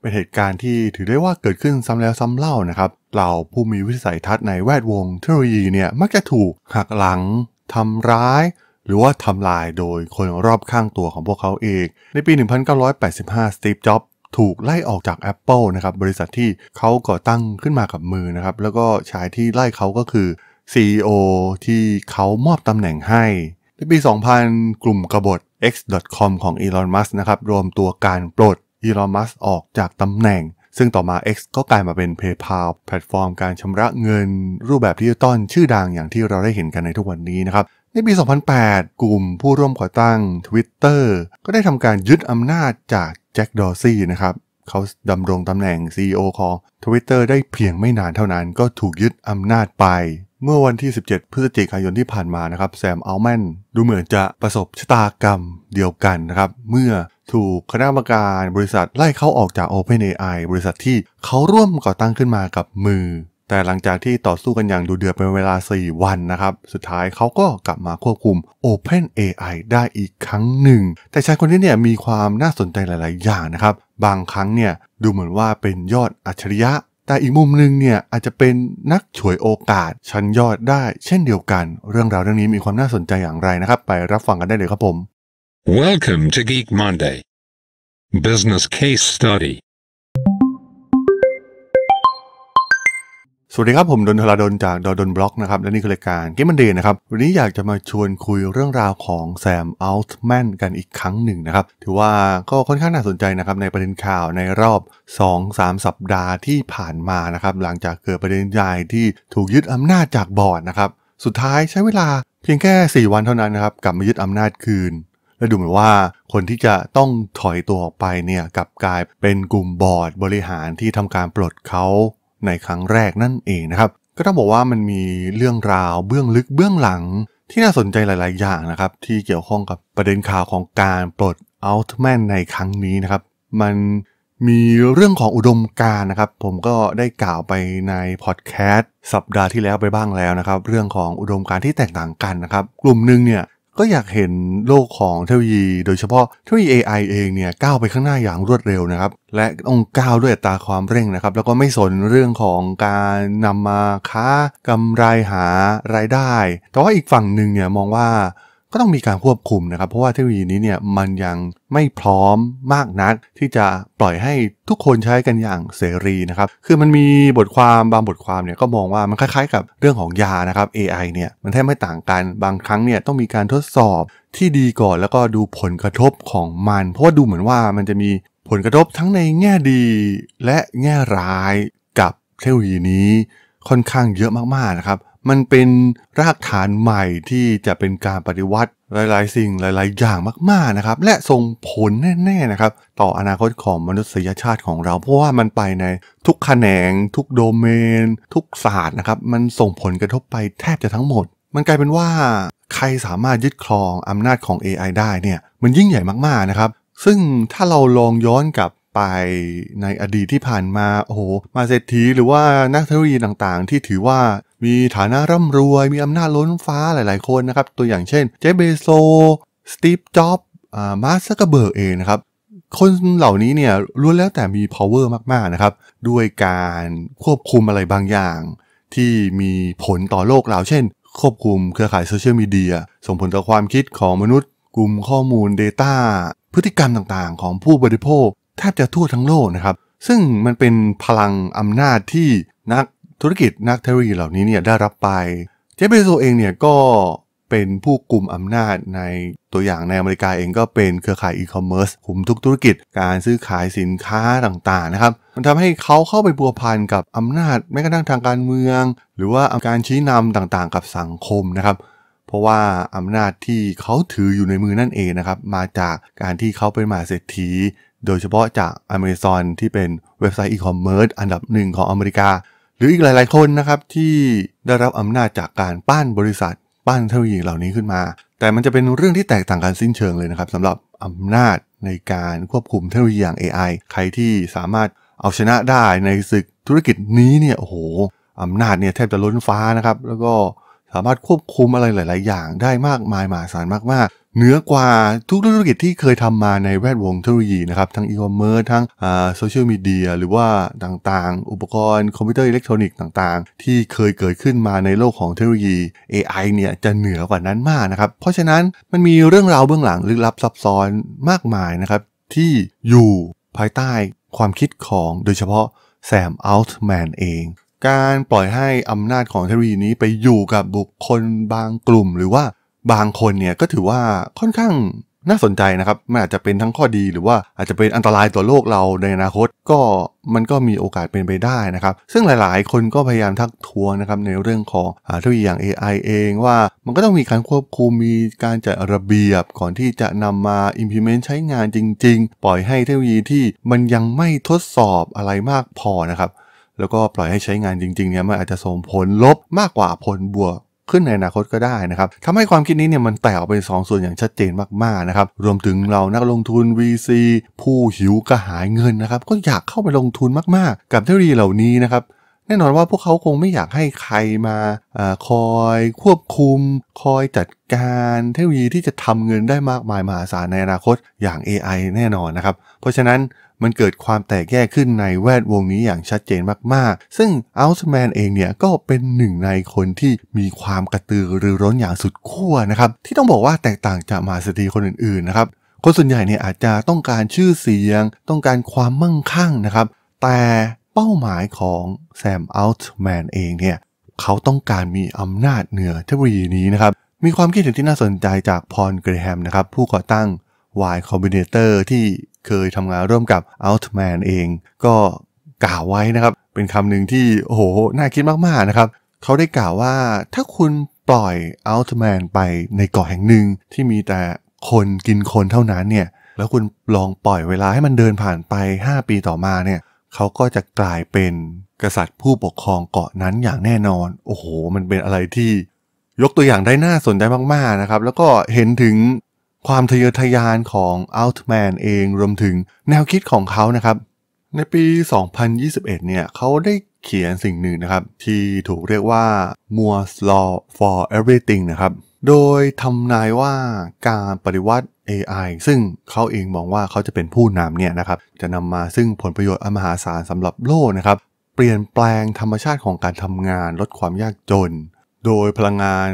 เป็นเหตุการณ์ที่ถือได้ว่าเกิดขึ้นซ้ำแล้ว ซ้ำเล่านะครับ เหล่าผู้มีวิสัยทัศน์ในแวดวงเทคโนโลยีเนี่ย มักจะถูกหักหลังทำร้าย หรือว่าทำลายโดยคนรอบข้างตัวของพวกเขาเอง ในปี 1985 สตีฟ จ็อบถูกไล่ออกจาก Apple นะครับ บริษัทที่เขาก่อตั้งขึ้นมากับมือนะครับ แล้วก็ชายที่ไล่เขาก็คือ CEO ที่เขามอบตำแหน่งให้ ในปี 2000 กลุ่มกบฏ X.com ของ Elon Musk นะครับ รวมตัวการปลดอีลอนมัสออกจากตำแหน่ง ซึ่งต่อมา X ก็กลายมาเป็น PayPal แพลตฟอร์มการชำระเงิน รูปแบบดิจิตอลชื่อดังอย่างที่เราได้เห็นกันในทุกวันนี้นะครับ ในปี 2008 กลุ่มผู้ร่วมก่อตั้ง Twitter ก็ได้ทำการยึดอำนาจจากแจ็ค ดอร์ซี่นะครับ เขาดำรงตำแหน่ง CEO ของ Twitter ได้เพียงไม่นานเท่านั้นก็ถูกยึดอำนาจไปเมื่อวันที่ 17 พฤศจิกายนที่ผ่านมานะครับแซมอัลแมนดูเหมือนจะประสบชะตากรรมเดียวกันนะครับเมื่อถูกคณะกรรมการบริษัทไล่เข้าออกจาก OpenAI บริษัทที่เขาร่วมก่อตั้งขึ้นมากับมือ แต่หลังจากที่ต่อสู้กันอย่างดูเดือดเป็นเวลา 4 วันนะครับสุดท้ายเขาก็กลับมาควบคุม OpenAI ได้อีกครั้งหนึ่ง แต่ชายคนนี้เนี่ยมีความน่าสนใจหลาย ๆ อย่างนะครับบางครั้งเนี่ยดูเหมือนว่าเป็นยอดอัจฉริยะแต่อีกมุมหนึ่งเนี่ยอาจจะเป็นนักฉวยโอกาสชั้นยอดได้เช่นเดียวกัน เรื่องราวเรื่องนี้มีความน่าสนใจอย่างไรนะครับ ไปรับฟังกันได้เลยครับผม Welcome to Geek Monday Business Case Study สวัสดีครับ ผมดนทลาดนจากดดนบล็อกนะครับและนี่คือรายการเกมมันเดย์นะครับวันนี้อยากจะมาชวนคุยเรื่องราวของแซมอัลต์แมนกันอีกครั้งหนึ่งนะครับถือว่าก็ค่อนข้างน่าสนใจนะครับในประเด็นข่าวในรอบ 2-3 สัปดาห์ที่ผ่านมานะครับหลังจากเกิดประเด็นใหญ่ที่ถูกยึดอำนาจจากบอร์ดนะครับสุดท้ายใช้เวลาเพียงแค่ 4 วันเท่านั้นนะครับกลับมายึดอำนาจคืน และดูเหมือนว่าคนที่จะต้องถอยตัวออกไปเนี่ยกับกลายเป็นกลุ่มบอร์ดบริหารที่ทำการปลดเขาในครั้งแรกนั่นเองนะครับก็ต้องบอกว่ามันมีเรื่องราวเบื้องลึกเบื้องหลังที่น่าสนใจหลาย ๆ อย่างนะครับที่เกี่ยวข้องกับประเด็นข่าวของการปลดอัลตแมนในครั้งนี้นะครับมันมีเรื่องของอุดมการนะครับ ผมก็ได้กล่าวไปในพอดแคสต์สัปดาห์ที่แล้วไปบ้างแล้วนะครับ เรื่องของอุดมการที่แตกต่างกันนะครับกลุ่มหนึ่งเนี่ยก็อยากเห็นโลกของเทคโนโลยีโดยเฉพาะเทคโนโลยี AI เองเนี่ยก้าวไปข้างหน้าอย่างรวดเร็วนะครับ และองก้าวด้วยตาความเร่งนะครับ แล้วก็ไม่สนเรื่องของการนำมาค้ากำไรหารายได้ แต่ว่าอีกฝั่งหนึ่งเนี่ยมองว่าก็ต้องมีการควบคุมนะครับเพราะว่าเทคโนโลยีนี้เนี่ยมันยังไม่พร้อมมากนัก ที่จะปล่อยให้ทุกคนใช้กันอย่างเสรีนะครับคือมันมีบทความบางบทความเนี่ยก็มองว่ามันคล้ายๆกับเรื่องของยานะครับ AI เนี่ยมันแทบไม่ต่างกันบางครั้งเนี่ยต้องมีการทดสอบที่ดีก่อนแล้วก็ดูผลกระทบของมันเพราะว่าดูเหมือนว่ามันจะมีผลกระทบทั้งในแง่ดีและแง่ร้ายกับเทคโนโลยีนี้ ค่อนข้างเยอะมากๆนะครับมันเป็นรากฐานใหม่ที่จะเป็นการปฏิวัติหลายๆ สิ่งหลายๆ อย่างมากๆนะครับและส่งผลแน่ๆนะครับต่ออนาคตของมนุษยชาติของเรา เพราะว่ามันไปในทุกแขนง ทุกโดเมน ทุกศาสตร์นะครับมันส่งผลกระทบไปแทบจะทั้งหมด มันกลายเป็นว่าใครสามารถยึดครองอำนาจของ AI ได้เนี่ยมันยิ่งใหญ่มากๆนะครับซึ่งถ้าเราลองย้อนกับไปในอดีตที่ผ่านมาโอ้โหมาเศรษฐี หรือว่านักธุรกิจต่างๆ ที่ถือว่ามีฐานะร่ำรวย มีอำนาจล้นฟ้าหลายๆคนนะครับตัวอย่างเช่นเจเบโซ สตีฟจ็อบมาร์คซักเอร์เบิร์กเองนะครับคนเหล่านี้เนี่ยล้วนแล้วแต่มี power มากๆนะครับด้วยการควบคุมอะไรบางอย่าง ที่มีผลต่อโลกเราเช่น ควบคุมเครือข่ายโซเชียลมีเดีย ส่งผลต่อความคิดของมนุษย์ กลุ่มข้อมูล Data พฤติกรรมต่างๆ ของผู้บริโภคแทบจะทั่วทั้งโลกนะครับ ซึ่งมันเป็นพลังอำนาจที่นักธุรกิจนักเทคโนโลยีเหล่านี้เนี่ยได้รับไป เจฟเบโซเองเนี่ยก็เป็นผู้กลุ่มอำนาจในตัวอย่างในอเมริกาเองก็เป็นเครือข่ายอีคอมเมิร์ซคุมทุกธุรกิจการซื้อขายสินค้าต่างๆนะครับ มันทำให้เขาเข้าไปบัวพันกับอำนาจแม้กระทั่งทางการเมือง หรือว่าการชี้นำต่างๆ กับสังคมนะครับ เพราะว่าอำนาจที่เขาถืออยู่ในมือนั่นเองนะครับ มาจากการที่เขาเป็นมหาเศรษฐีโดยเฉพาะจาก a เม z o n ที่เป็นเว็บไซต์อีคอมเมิร์ซอันดับหนึ่งของอเมริกา หรืออีกหลาย ๆ คนนะครับที่ได้รับอำนาจจากการปั้นบริษัทปั้นเทคโนโลยีเหล่านี้ขึ้นมา แต่มันจะเป็นเรื่องที่แตกต่างกันสิ้นเชิงเลยนะครับสำหรับอำนาจในการควบคุมเทคโนโลยีอย่าง AI ใครที่สามารถเอาชนะได้ในศึกธุรกิจนี้เนี่ยโอ้โหอำนาจเนี่ยแทบจะล้นฟ้านะครับแล้วก็สามารถควบคุมอะไรหลาย ๆ อย่างได้มากมายมหาศาลมาก ๆ เหนือกว่าทุกธุรกิจที่เคยทำมาในแวดวงเทคโนโลยีนะครับทั้งอีคอมเมิร์ซทั้งโซเชียลมีเดียหรือว่าต่าง ๆ อุปกรณ์คอมพิวเตอร์อิเล็กทรอนิกส์ต่าง ๆ ที่เคยเกิดขึ้นมาในโลกของเทคโนโลยี AI เนี่ย จะเหนือกว่านั้นมากนะครับเพราะฉะนั้นมันมีเรื่องราวเบื้องหลังลึกลับซับซ้อนมากมายนะครับที่อยู่ภายใต้ความคิดของโดยเฉพาะแซม อัลต์แมนเองการปล่อยให้อำนาจของเทคโนโลยีนี้ไปอยู่กับบุคคลบางกลุ่ม หรือว่าบางคนเนี่ยก็ถือว่าค่อนข้างน่าสนใจนะครับมันอาจจะเป็นทั้งข้อดีหรือว่าอาจจะเป็นอันตรายต่อโลกเราในอนาคตก็มันก็มีโอกาสเป็นไปได้นะครับ ซึ่งหลายๆ คนก็พยายามทักท้วงนะครับในเรื่องของเทคโนโลยีอย่าง AI เอง ว่ามันก็ต้องมีการควบคุมมีการจัดระเบียบ ก่อนที่จะนำมา implement ใช้งานจริง ๆ ปล่อยให้เทคโนโลยีที่มันยังไม่ทดสอบอะไรมากพอนะครับแล้วก็ปล่อยให้ใช้งานจริงๆเนี่ยมันอาจจะส่งผลลบมากกว่าผลบวกขึ้นในอนาคตก็ได้นะครับทำให้ความคิดนี้เนี่ยมันแตกออกเป็นสส่วนอย่างชัดเจนมากๆนะครับรวมถึงเรานักลงทุน VC ผู้หิวกระหายเงินนะครับ ก็อยากเข้าไปลงทุนมากๆ กับเทคโนโลยีเหล่านี้นะครับ แน่นอนว่าพวกเขาคงไม่อยากให้ใครมาอคอยควบคุม คอยจัดการเทคโนโลยีที่จะทำเงินได้มากมายมหาศาลในอนาคตอย่าง AI แน่นอนนะครับ เพราะฉะนั้นมันเกิดความแตกแยกขึ้นในแวดวงนี้อย่างชัดเจนมากๆ ซึ่งอัลต์แมนเองเนี่ยก็เป็นหนึ่งในคนที่มีความกระตือรือร้นอย่างสุดขั้วนะครับ ที่ต้องบอกว่าแตกต่างจากมาสตีคนอื่นๆ นะครับ คนส่วนใหญ่เนี่ยอาจจะต้องการชื่อเสียง ต้องการความมั่งคั่งนะครับ แต่เป้าหมายของแซมอัลต์แมนเองเนี่ย เขาต้องการมีอำนาจเหนือเทคโนโลยีนี้นะครับ มีความคิดเห็นที่น่าสนใจจากพรเกรแฮมนะครับ ผู้ก่อตั้ง Y Combinator ที่เคยทำงานร่วมกับ Outman เอง ก็กล่าวไว้นะครับ เป็นคำหนึ่งที่โอ้โหน่าคิดมากๆนะครับ เขาได้กล่าวว่าถ้าคุณปล่อย Outman ไปในเกาะแห่งหนึ่งที่มีแต่คนกินคนเท่านั้นเนี่ย แล้วคุณลองปล่อยเวลาให้มันเดินผ่านไป 5 ปีต่อมาเนี่ยเขาก็จะกลายเป็นกษัตริย์ผู้ปกครองเกาะนั้นอย่างแน่นอน โอ้โหมันเป็นอะไรที่ยกตัวอย่างได้น่าสนใจมากๆนะครับแล้วก็เห็นถึงความทะเยอทะยานของอัลต์แมนเองรวมถึงแนวคิดของเขานะครับ ในปี 2021 เนี่ย เขาได้เขียนสิ่งหนึ่งนะครับ ที่ถูกเรียกว่า Moore's Law for Everything นะครับ โดยทำนายว่าการปฏิวัติ AI ซึ่งเขาเองมองว่าเขาจะเป็นผู้นำเนี่ยนะครับ จะนำมาซึ่งผลประโยชน์อันมหาศาลสำหรับโลกนะครับ เปลี่ยนแปลงธรรมชาติของการทำงานลดความยากจน โดยพลังงาน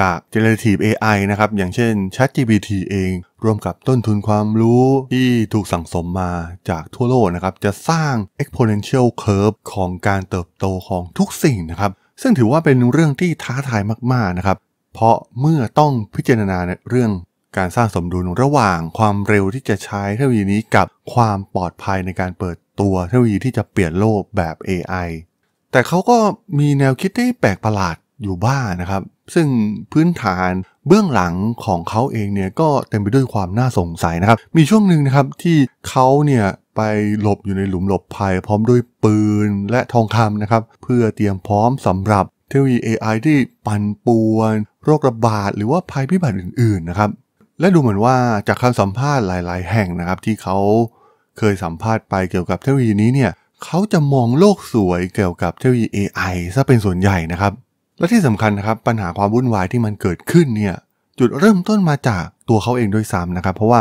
จาก generative AI นะครับ อย่างเช่น ChatGPT เองรวมกับต้นทุนความรู้ที่ถูกสั่งสมมาจากทั่วโลกนะครับ จะสร้าง exponential curve ของการเติบโตของทุกสิ่งนะครับ ซึ่งถือว่าเป็นเรื่องที่ท้าทายมากๆนะครับ เพราะเมื่อต้องพิจารณาเรื่องการสร้างสมดุลระหว่างความเร็วที่จะใช้เทคโนโลยีนี้กับความปลอดภัยในการเปิดตัวเทคโนโลยีที่จะเปลี่ยนโลกแบบ AI แต่เขาก็มีแนวคิดที่แปลกประหลาดอยู่บ้านนะครับ ซึ่งพื้นฐานเบื้องหลังของเขาเองเนี่ยก็เต็มไปด้วยความน่าสงสัยนะครับ มีช่วงหนึ่งนะครับที่เขาเนี่ยไปหลบอยู่ในหลุมหลบภัยพร้อมด้วยปืนและทองคำนะครับ เพื่อเตรียมพร้อมสำหรับเทคโนโลยี AI ที่ปั่นป่วนโรคระบาดหรือว่าภัยพิบัติอื่นๆนะครับ และดูเหมือนว่าจากคำสัมภาษณ์หลายๆแห่งนะครับที่เขาเคยสัมภาษณ์ไปเกี่ยวกับเทคโนโลยีนี้เนี่ยเขาจะมองโลกสวยเกี่ยวกับเทคโนโลยี AI ซะเป็นส่วนใหญ่นะครับและที่สำคัญนะครับปัญหาความวุ่นวายที่มันเกิดขึ้นเนี่ยจุดเริ่มต้นมาจากตัวเขาเองด้วยซ้ำนะครับ เพราะว่า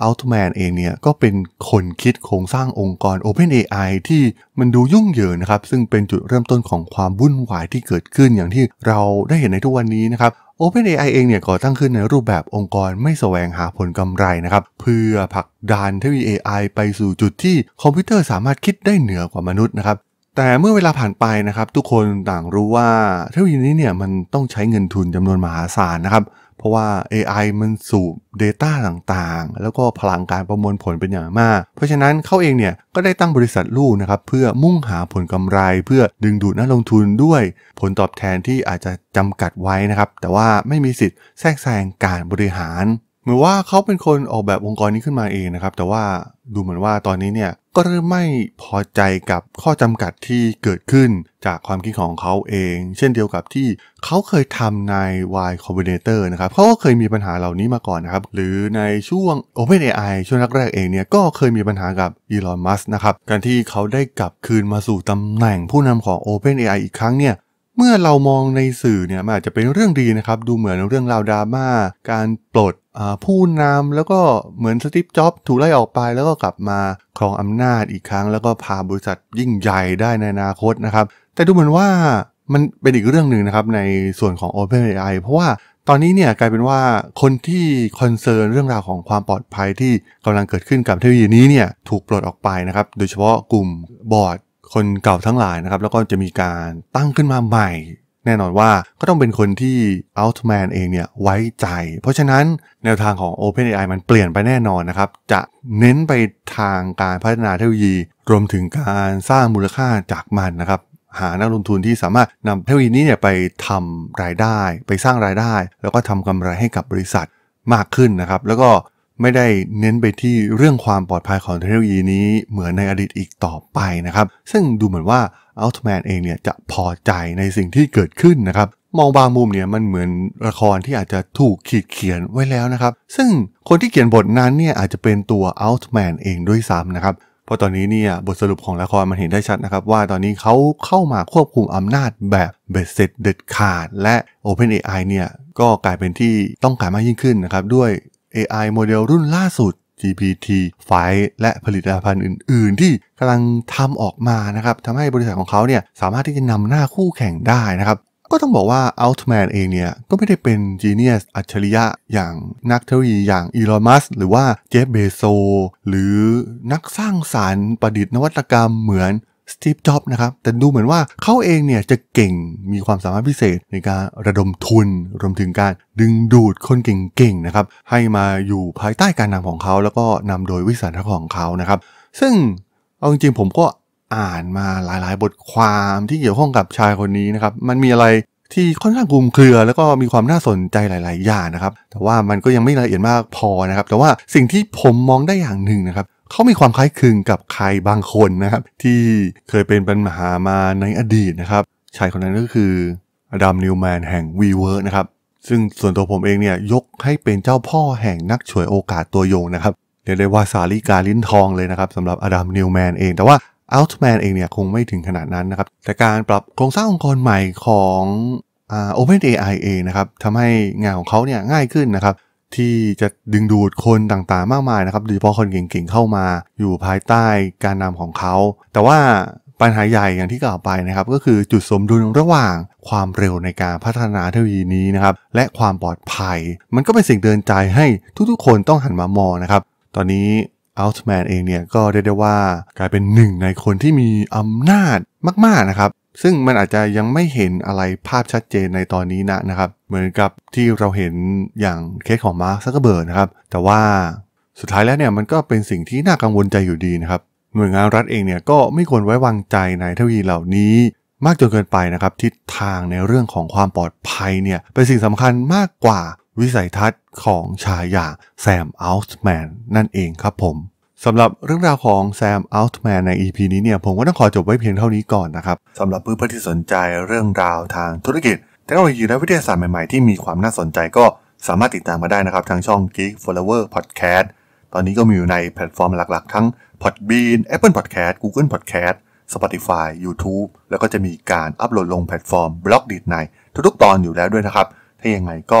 อัลตแมนเองเนี่ยก็เป็นคนคิดโครงสร้างองค์กร OpenAI ที่มันดูยุ่งเหยิงนะครับซึ่งเป็นจุดเริ่มต้นของความวุ่นวายที่เกิดขึ้นอย่างที่เราได้เห็นในทุกวันนี้นะครับ OpenAI เองเนี่ยก่อตั้งขึ้นในรูปแบบองค์กรไม่สแสวงหาผลกำไรนะครับเพื่อผลักดันเทคโนโลยี AI ไปสู่จุดที่คอมพิวเตอร์สามารถคิดได้เหนือกว่ามนุษย์นะครับแต่เมื่อเวลาผ่านไปนะครับ ทุกคนต่างรู้ว่าเทคโนโลยีนี้เนี่ย มันต้องใช้เงินทุนจำนวนมหาศาลนะครับ เพราะว่า AI มันสูบ Data ต่างๆ แล้วก็พลังการประมวลผลเป็นอย่างมาก เพราะฉะนั้นเขาเองเนี่ย ก็ได้ตั้งบริษัทลูกนะครับ เพื่อมุ่งหาผลกำไรเพื่อดึงดูดนักลงทุนด้วย ผลตอบแทนที่อาจจะจำกัดไว้นะครับแต่ว่าไม่มีสิทธิ์แทรกแซงการบริหารมือนว่าเขาเป็นคนออกแบบองค์กรนี้ขึ้นมาเองนะครับ แต่ว่าดูเหมือนว่าตอนนี้เนี่ยก็เริ่มไม่พอใจกับข้อจำกัดที่เกิดขึ้นจากความคิดของเขาเอง เช่นเดียวกับที่เขาเคยทำใน Y Combinator นะครับเขาก็เคยมีปัญหาเหล่านี้มาก่อนนะครับ หรือในช่วง OpenAI ช่วงแรกๆเองเนี่ย ก็เคยมีปัญหากับ Elon Musk นะครับ การที่เขาได้กลับคืนมาสู่ตำแหน่งผู้นำของ OpenAI อีกครั้งเนี่ย เมื่อเรามองในสื่อเนี่ยมันอาจจะเป็นเรื่องดีนะครับ ดูเหมือนเรื่องราวดราม่า การปลดผู้นำ แล้วก็เหมือนสตีฟจ็อบถูกไล่ออกไปแล้วก็กลับมาครองอำนาจอีกครั้ง แล้วก็พาบริษัทยิ่งใหญ่ได้ในอนาคตนะครับ แต่ดูเหมือนว่ามันเป็นอีกเรื่องหนึ่งนะครับในส่วนของ OpenAI เพราะว่าตอนนี้เนี่ยกลายเป็นว่าคนที่คอนเซิร์นเรื่องราวของความปลอดภัยที่กำลังเกิดขึ้นกับเทคโนโลยีนี้เนี่ยถูกปลดออกไปนะครับโดยเฉพาะกลุ่มบอร์ดคนเก่าทั้งหลายนะครับแล้วก็จะมีการตั้งขึ้นมาใหม่แน่นอนว่าก็ต้องเป็นคนที่ Altman เองเนี่ยไว้ใจ เพราะฉะนั้นแนวทางของ OpenAI มันเปลี่ยนไปแน่นอนนะครับจะเน้นไปทางการพัฒนาเทคโนโลยี รวมถึงการสร้างมูลค่าจากมันนะครับหานักลงทุนที่สามารถนำเทคโนโลยีนี้เนี่ยไปทำรายได้ ไปสร้างรายได้ แล้วก็ทำกำไรให้กับบริษัทมากขึ้นนะครับแล้วก็ไม่ได้เน้นไปที่เรื่องความปลอดภัยของเทคโนโลยีนี้เหมือนในอดีตอีกต่อไปนะครับ ซึ่งดูเหมือนว่าอัลตแมนเองเนี่ย จะพอใจในสิ่งที่เกิดขึ้นนะครับ มองบางมุมเนี่ยมันเหมือนละครที่อาจจะถูกขีดเขียนไว้แล้วนะครับ ซึ่งคนที่เขียนบทนั้นเนี่ยอาจจะเป็นตัวอัลตแมนเองด้วยซ้ำนะครับ เพราะตอนนี้เนี่ยบทสรุปของละครมันเห็นได้ชัดนะครับว่าตอนนี้เขาเข้ามาควบคุมอำนาจแบบเบ็ดเสร็จเด็ดขาดและ OpenAI เนี่ยก็กลายเป็นที่ต้องการมากยิ่งขึ้นนะครับด้วย AI โมเดล รุ่นล่าสุด GPT ไฟและผลิตภัณฑ์อื่น ๆ ที่กำลังทำออกมา นะครับทำให้บริษัทของเขาเนี่ยสามารถที่จะนำหน้าคู่แข่งได้นะครับ ก็ต้องบอกว่า Altman เองเนี่ย ก็ไม่ได้เป็น Genius อัจฉริยะ อย่างนักเทคโนโลยีอย่าง Elon Musk หรือว่า Jeff Bezos หรือนักสร้างสารรค์ประดิษฐ์นวัตกรรมเหมือนสตีฟจ็อบนะครับ แต่ดูเหมือนว่าเขาเองเนี่ยจะเก่งมีความสามารถพิเศษในการระดมทุนรวมถึงการดึงดูดคนเก่งๆนะครับให้มาอยู่ภายใต้การนำของเขา แล้วก็นำโดยวิสัยทัศน์ของเขานะครับซึ่งเอาจริงๆ ผมก็อ่านมาหลายๆบทความที่เกี่ยวข้องกับชายคนนี้นะครับมันมีอะไรที่ค่อนข้างกลุ่มเครือ แล้วก็มีความน่าสนใจหลายๆอย่างนะครับ แต่ว่ามันก็ยังไม่ละเอียดมากพอนะครับ แต่ว่าสิ่งที่ผมมองได้อย่างหนึ่งนะครับเขามีความคล้ายคลึงกับใครบางคนนะครับ ที่เคยเป็นปัญหามาในอดีตนะครับ ชายคนนั้นก็คืออดัมนิวแมนแห่งวีเวิร์นะครับซึ่งส่วนตัวผมเองเนี่ยยกให้เป็นเจ้าพ่อแห่งนักฉวยโอกาสตัวยงนะครับเรียกได้ว่าสาลิกาลิ้นทองเลยนะครับสำหรับอดัมนิวแมนเอง แต่ว่าอัลต์แมนเองเนี่ยคงไม่ถึงขนาดนั้นนะครับ แต่การปรับโครงสร้างองค์กรใหม่ของอพนเอไอเองนะครับทำให้งานของเขาเนี่ยง่ายขึ้นนะครับที่จะดึงดูดคนต่างๆมากมายนะครับโดยเฉพาะคนเก่งๆ เข้ามาอยู่ภายใต้การนำของเขา แต่ว่าปัญหาใหญ่อย่างที่กล่าวไปนะครับ ก็คือจุดสมดุลระหว่างความเร็วในการพัฒนาเทคโนโลยีนี้นะครับ และความปลอดภัย มันก็เป็นสิ่งเดินใจให้ทุกๆ คนต้องหันมามองนะครับ ตอนนี้อัลต์แมนเองเนี่ยก็ได้ได้ว่ากลายเป็นหนึ่งในคนที่มีอำนาจมาก ๆ นะครับซึ่งมันอาจจะยังไม่เห็นอะไรภาพชัดเจนในตอนนี้นะนะครับ เหมือนกับที่เราเห็นอย่างเคสของมาร์คซักเบิร์นะครับแต่ว่าสุดท้ายแล้วเนี่ยมันก็เป็นสิ่งที่น่ากังวลใจอยู่ดีนะครับหน่วยงานรัฐเองเนี่ยก็ไม่ควรไว้วางใจในเทคโนโลยีเหล่านี้ มากจนเกินไปนะครับทิศทางในเรื่องของความปลอดภัยเนี่ยเป็นสิ่งสำคัญมากกว่าวิสัยทัศน์ของชายาแซมอัลส์แมนนั่นเองครับผมสำหรับเรื่องราวของแซมอัลต์แมนใน EP นี้เนี่ย ผมก็ต้องขอจบไว้เพียงเท่านี้ก่อนนะครับ สำหรับเพื่อนๆที่สนใจเรื่องราวทางธุรกิจ เทคโนโลยีและวิทยาศาสตร์ใหม่ๆ ที่มีความน่าสนใจก็สามารถติดตามมาได้นะครับ ทางช่อง Geek Flower Podcast ตอนนี้ก็มีอยู่ในแพลตฟอร์มหลักๆ ทั้ง Podbean Apple Podcast Google Podcast Spotify YouTube แล้วก็จะมีการอัปโหลดลงแพลตฟอร์ม b ล็อกดีดในทุกๆตอนอยู่แล้วด้วยนะครับถ้ายังไงก็